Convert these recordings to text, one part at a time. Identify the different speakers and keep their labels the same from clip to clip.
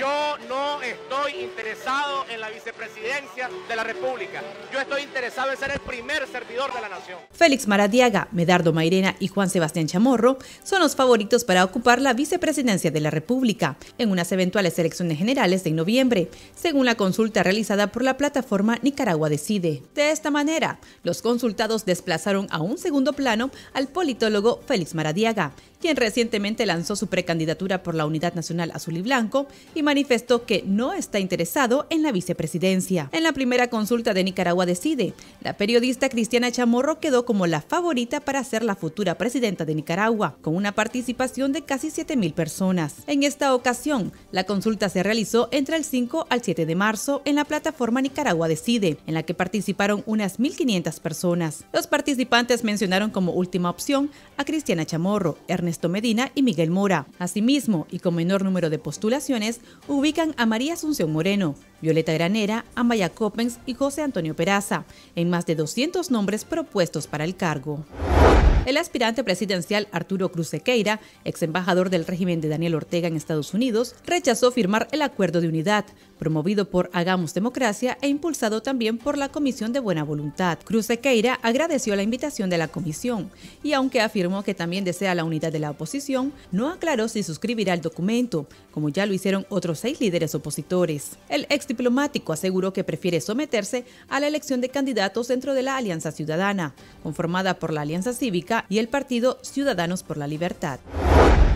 Speaker 1: John. no estoy interesado en la vicepresidencia de la República. Yo estoy interesado en ser el primer servidor de la nación. Félix Maradiaga, Medardo Mairena y Juan Sebastián Chamorro son los favoritos para ocupar la vicepresidencia de la República en unas eventuales elecciones generales de noviembre, según la consulta realizada por la plataforma Nicaragua Decide. De esta manera, los consultados desplazaron a un segundo plano al politólogo Félix Maradiaga, quien recientemente lanzó su precandidatura por la Unidad Nacional Azul y Blanco y manifestó que no está interesado en la vicepresidencia. En la primera consulta de Nicaragua Decide, la periodista Cristiana Chamorro quedó como la favorita para ser la futura presidenta de Nicaragua, con una participación de casi 7.000 personas. En esta ocasión, la consulta se realizó entre el 5 al 7 de marzo en la plataforma Nicaragua Decide, en la que participaron unas 1.500 personas. Los participantes mencionaron como última opción a Cristiana Chamorro, Ernesto Medina y Miguel Mora. Asimismo, y con menor número de postulaciones, hubo ubican a María Asunción Moreno, Violeta Granera, Amaya Coppens y José Antonio Peraza, en más de 200 nombres propuestos para el cargo. El aspirante presidencial Arturo Cruz Sequeira, ex embajador del régimen de Daniel Ortega en Estados Unidos, rechazó firmar el acuerdo de unidad, promovido por Hagamos Democracia e impulsado también por la Comisión de Buena Voluntad. Cruz Sequeira agradeció la invitación de la comisión y aunque afirmó que también desea la unidad de la oposición, no aclaró si suscribirá el documento, como ya lo hicieron otros seis líderes opositores. El ex diplomático aseguró que prefiere someterse a la elección de candidatos dentro de la Alianza Ciudadana, conformada por la Alianza Cívica y el partido Ciudadanos por la Libertad.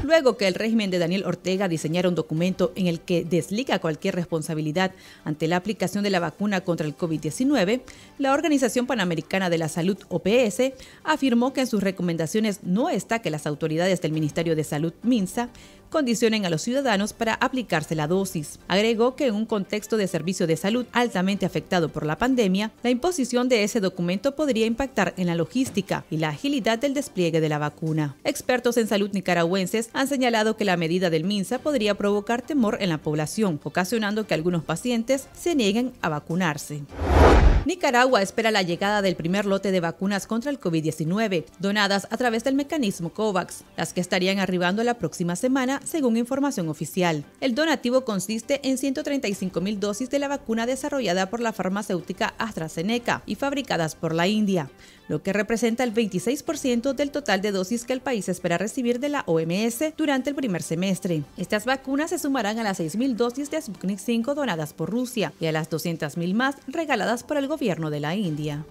Speaker 1: Luego que el régimen de Daniel Ortega diseñara un documento en el que desliga cualquier responsabilidad ante la aplicación de la vacuna contra el COVID-19, la Organización Panamericana de la Salud, OPS, afirmó que en sus recomendaciones no está que las autoridades del Ministerio de Salud, MINSA, condicionen a los ciudadanos para aplicarse la dosis. Agregó que en un contexto de servicio de salud altamente afectado por la pandemia, la imposición de ese documento podría impactar en la logística y la agilidad del despliegue de la vacuna. Expertos en salud han señalado que la medida del MINSA podría provocar temor en la población, ocasionando que algunos pacientes se nieguen a vacunarse. Nicaragua espera la llegada del primer lote de vacunas contra el COVID-19, donadas a través del mecanismo COVAX, las que estarían arribando la próxima semana, según información oficial. El donativo consiste en 135 mil dosis de la vacuna desarrollada por la farmacéutica AstraZeneca y fabricadas por la India lo que representa el 26% del total de dosis que el país espera recibir de la OMS durante el primer semestre. Estas vacunas se sumarán a las 6.000 dosis de Sputnik V donadas por Rusia y a las 200.000 más regaladas por el gobierno de la India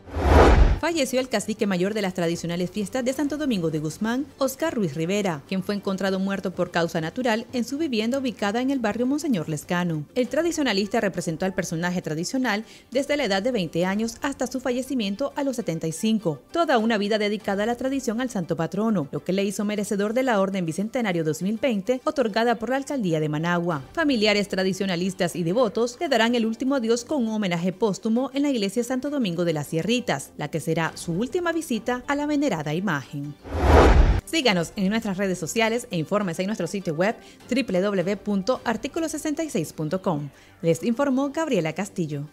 Speaker 1: falleció el cacique mayor de las tradicionales fiestas de Santo Domingo de Guzmán, Oscar Ruiz Rivera, quien fue encontrado muerto por causa natural en su vivienda ubicada en el barrio Monseñor Lescano. El tradicionalista representó al personaje tradicional desde la edad de 20 años hasta su fallecimiento a los 75, toda una vida dedicada a la tradición al santo patrono, lo que le hizo merecedor de la Orden Bicentenario 2020 otorgada por la Alcaldía de Managua. Familiares tradicionalistas y devotos le darán el último adiós con un homenaje póstumo en la iglesia Santo Domingo de las Sierritas, la que se será su última visita a la venerada imagen. Síganos en nuestras redes sociales e informes en nuestro sitio web www.articulo66.com. Les informó Gabriela Castillo.